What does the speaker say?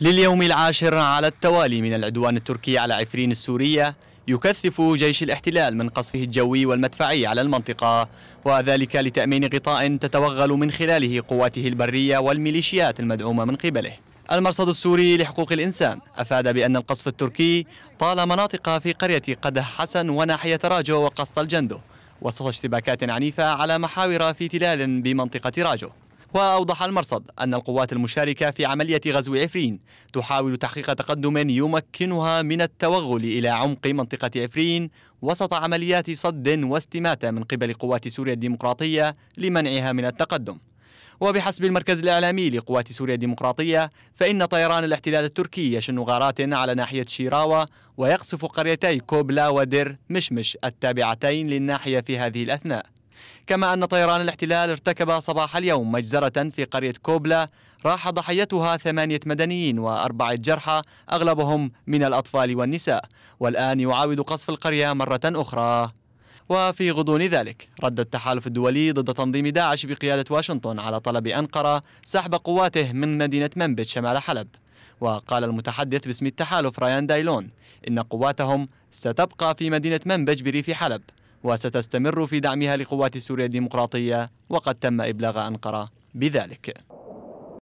لليوم العاشر على التوالي من العدوان التركي على عفرين السورية يكثف جيش الاحتلال من قصفه الجوي والمدفعي على المنطقة وذلك لتأمين غطاء تتوغل من خلاله قواته البرية والميليشيات المدعومة من قبله المرصد السوري لحقوق الإنسان أفاد بأن القصف التركي طال مناطق في قرية قده حسن وناحية راجو وقصد الجندو وسط اشتباكات عنيفة على محاور في تلال بمنطقة راجو وأوضح المرصد أن القوات المشاركة في عملية غزو عفرين تحاول تحقيق تقدم يمكنها من التوغل إلى عمق منطقة عفرين وسط عمليات صد واستماتة من قبل قوات سوريا الديمقراطية لمنعها من التقدم وبحسب المركز الإعلامي لقوات سوريا الديمقراطية فإن طيران الاحتلال التركي يشن غارات على ناحية شيراوة ويقصف قريتي كوبلا ودر مشمش التابعتين للناحية في هذه الأثناء كما أن طيران الاحتلال ارتكب صباح اليوم مجزرة في قرية كوبلا راح ضحيتها ثمانية مدنيين وأربعة جرحى أغلبهم من الأطفال والنساء والآن يعاود قصف القرية مرة أخرى وفي غضون ذلك رد التحالف الدولي ضد تنظيم داعش بقيادة واشنطن على طلب أنقرة سحب قواته من مدينة منبت شمال حلب وقال المتحدث باسم التحالف رايان دايلون إن قواتهم ستبقى في مدينة منبج بريف حلب وستستمر في دعمها لقوات سوريا الديمقراطية وقد تم إبلاغ أنقرة بذلك